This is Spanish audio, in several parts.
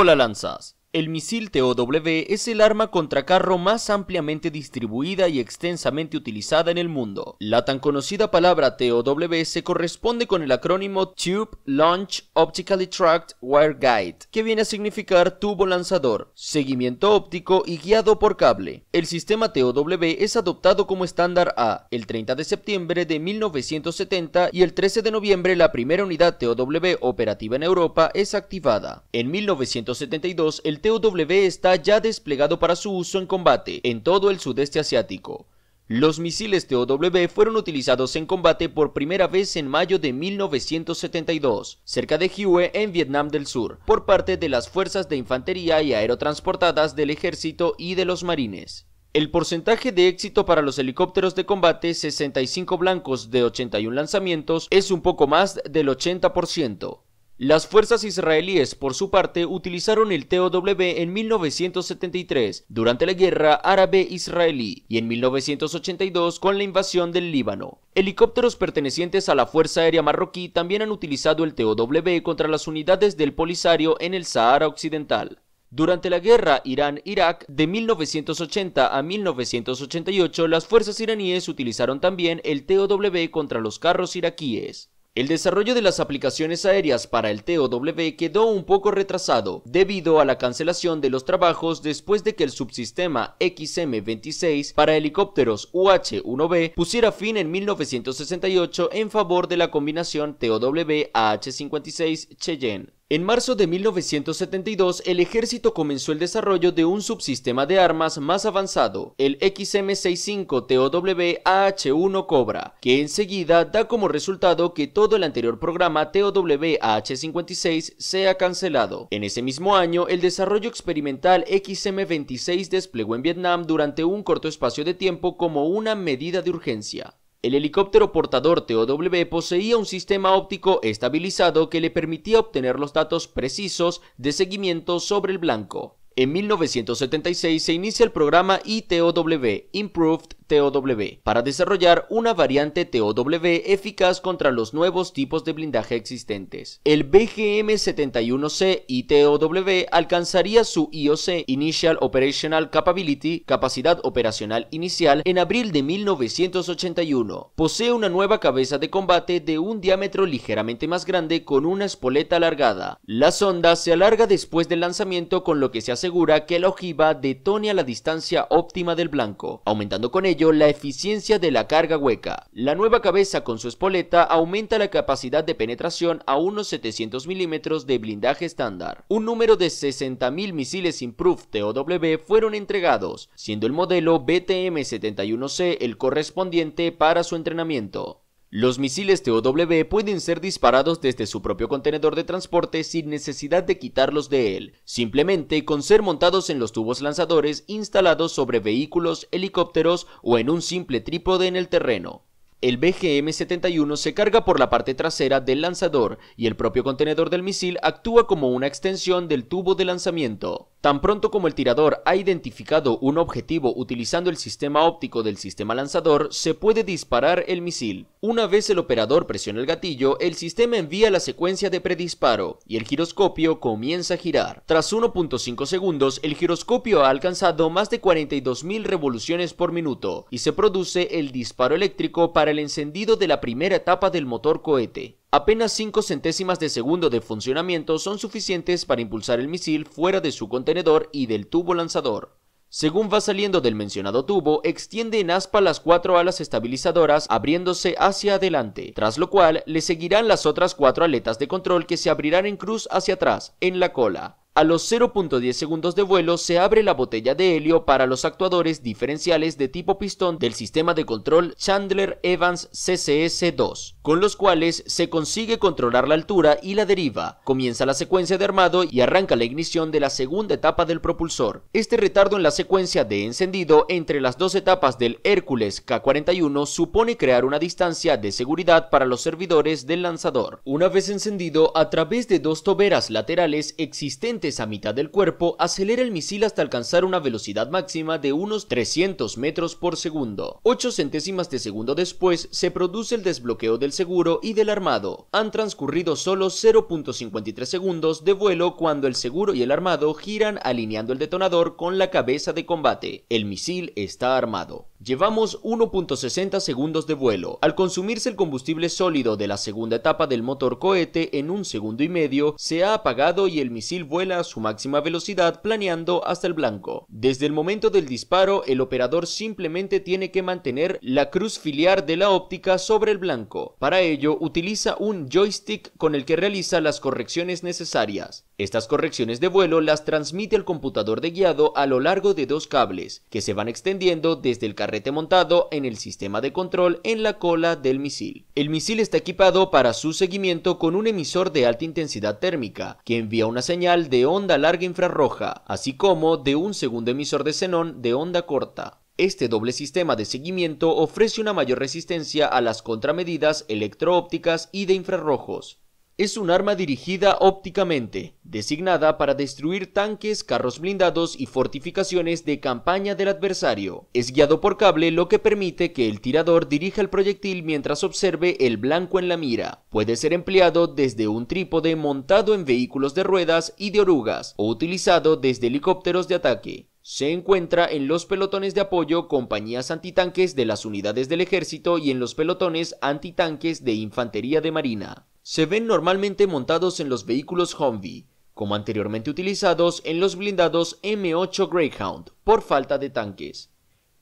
all Al-Ansars. El misil TOW es el arma carro más ampliamente distribuida y extensamente utilizada en el mundo. La tan conocida palabra TOW se corresponde con el acrónimo Tube Launch Optically Tracked Wire Guide, que viene a significar tubo lanzador, seguimiento óptico y guiado por cable. El sistema TOW es adoptado como estándar A el 30 de septiembre de 1970 y el 13 de noviembre la primera unidad TOW operativa en Europa es activada. En 1972 el TOW está ya desplegado para su uso en combate en todo el sudeste asiático. Los misiles TOW fueron utilizados en combate por primera vez en mayo de 1972, cerca de Hue, en Vietnam del Sur, por parte de las fuerzas de infantería y aerotransportadas del ejército y de los marines. El porcentaje de éxito para los helicópteros de combate 65 blancos de 81 lanzamientos es un poco más del 80%. Las fuerzas israelíes, por su parte, utilizaron el TOW en 1973 durante la guerra árabe-israelí y en 1982 con la invasión del Líbano. Helicópteros pertenecientes a la Fuerza Aérea Marroquí también han utilizado el TOW contra las unidades del Polisario en el Sahara Occidental. Durante la guerra Irán-Irak de 1980 a 1988, las fuerzas iraníes utilizaron también el TOW contra los carros iraquíes. El desarrollo de las aplicaciones aéreas para el TOW quedó un poco retrasado debido a la cancelación de los trabajos después de que el subsistema XM-26 para helicópteros UH-1B pusiera fin en 1968 en favor de la combinación TOW-AH-56 Cheyenne. En marzo de 1972, el ejército comenzó el desarrollo de un subsistema de armas más avanzado, el XM65TOW-AH1 Cobra, que enseguida da como resultado que todo el anterior programa TOW-AH56 sea cancelado. En ese mismo año, el desarrollo experimental XM26 desplegó en Vietnam durante un corto espacio de tiempo como una medida de urgencia. El helicóptero portador TOW poseía un sistema óptico estabilizado que le permitía obtener los datos precisos de seguimiento sobre el blanco. En 1976 se inicia el programa ITOW, Improved TOW para desarrollar una variante TOW eficaz contra los nuevos tipos de blindaje existentes. El BGM-71C y TOW alcanzaría su IOC Initial Operational Capability, capacidad operacional inicial, en abril de 1981. Posee una nueva cabeza de combate de un diámetro ligeramente más grande con una espoleta alargada. La sonda se alarga después del lanzamiento con lo que se asegura que la ojiva detone a la distancia óptima del blanco, aumentando con ello la eficiencia de la carga hueca. La nueva cabeza con su espoleta aumenta la capacidad de penetración a unos 700 milímetros de blindaje estándar. Un número de 60.000 misiles Improved TOW fueron entregados, siendo el modelo BTM-71C el correspondiente para su entrenamiento. Los misiles TOW pueden ser disparados desde su propio contenedor de transporte sin necesidad de quitarlos de él, simplemente con ser montados en los tubos lanzadores instalados sobre vehículos, helicópteros o en un simple trípode en el terreno. El BGM-71 se carga por la parte trasera del lanzador y el propio contenedor del misil actúa como una extensión del tubo de lanzamiento. Tan pronto como el tirador ha identificado un objetivo utilizando el sistema óptico del sistema lanzador, se puede disparar el misil. Una vez el operador presiona el gatillo, el sistema envía la secuencia de predisparo y el giroscopio comienza a girar. Tras 1.5 segundos, el giroscopio ha alcanzado más de 42.000 revoluciones por minuto y se produce el disparo eléctrico para el encendido de la primera etapa del motor cohete. Apenas 5 centésimas de segundo de funcionamiento son suficientes para impulsar el misil fuera de su contenedor y del tubo lanzador. Según va saliendo del mencionado tubo, extiende en aspa las cuatro alas estabilizadoras abriéndose hacia adelante, tras lo cual le seguirán las otras cuatro aletas de control que se abrirán en cruz hacia atrás, en la cola. A los 0.10 segundos de vuelo se abre la botella de helio para los actuadores diferenciales de tipo pistón del sistema de control Chandler Evans CCS-2, con los cuales se consigue controlar la altura y la deriva. Comienza la secuencia de armado y arranca la ignición de la segunda etapa del propulsor. Este retardo en la secuencia de encendido entre las dos etapas del Hércules K-41 supone crear una distancia de seguridad para los servidores del lanzador. Una vez encendido, a través de dos toberas laterales existentes a mitad del cuerpo, acelera el misil hasta alcanzar una velocidad máxima de unos 300 metros por segundo. 8 centésimas de segundo después, se produce el desbloqueo del seguro y del armado. Han transcurrido solo 0.53 segundos de vuelo cuando el seguro y el armado giran alineando el detonador con la cabeza de combate. El misil está armado. Llevamos 1.60 segundos de vuelo. Al consumirse el combustible sólido de la segunda etapa del motor cohete en un segundo y medio, se ha apagado y el misil vuela a su máxima velocidad planeando hasta el blanco. Desde el momento del disparo, el operador simplemente tiene que mantener la cruz filiar de la óptica sobre el blanco. Para ello, utiliza un joystick con el que realiza las correcciones necesarias. Estas correcciones de vuelo las transmite el computador de guiado a lo largo de dos cables, que se van extendiendo desde el carrete montado en el sistema de control en la cola del misil. El misil está equipado para su seguimiento con un emisor de alta intensidad térmica, que envía una señal de onda larga infrarroja, así como de un segundo emisor de xenón de onda corta. Este doble sistema de seguimiento ofrece una mayor resistencia a las contramedidas electroópticas y de infrarrojos es un arma dirigida ópticamente, designada para destruir tanques, carros blindados y fortificaciones de campaña del adversario. Es guiado por cable lo que permite que el tirador dirija el proyectil mientras observe el blanco en la mira. Puede ser empleado desde un trípode montado en vehículos de ruedas y de orugas, o utilizado desde helicópteros de ataque. Se encuentra en los pelotones de apoyo, compañías antitanques de las unidades del ejército y en los pelotones antitanques de infantería de marina se ven normalmente montados en los vehículos Humvee, como anteriormente utilizados en los blindados M8 Greyhound por falta de tanques.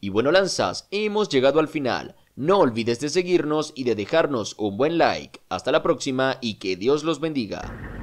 Y bueno lanzas, hemos llegado al final. No olvides de seguirnos y de dejarnos un buen like. Hasta la próxima y que Dios los bendiga.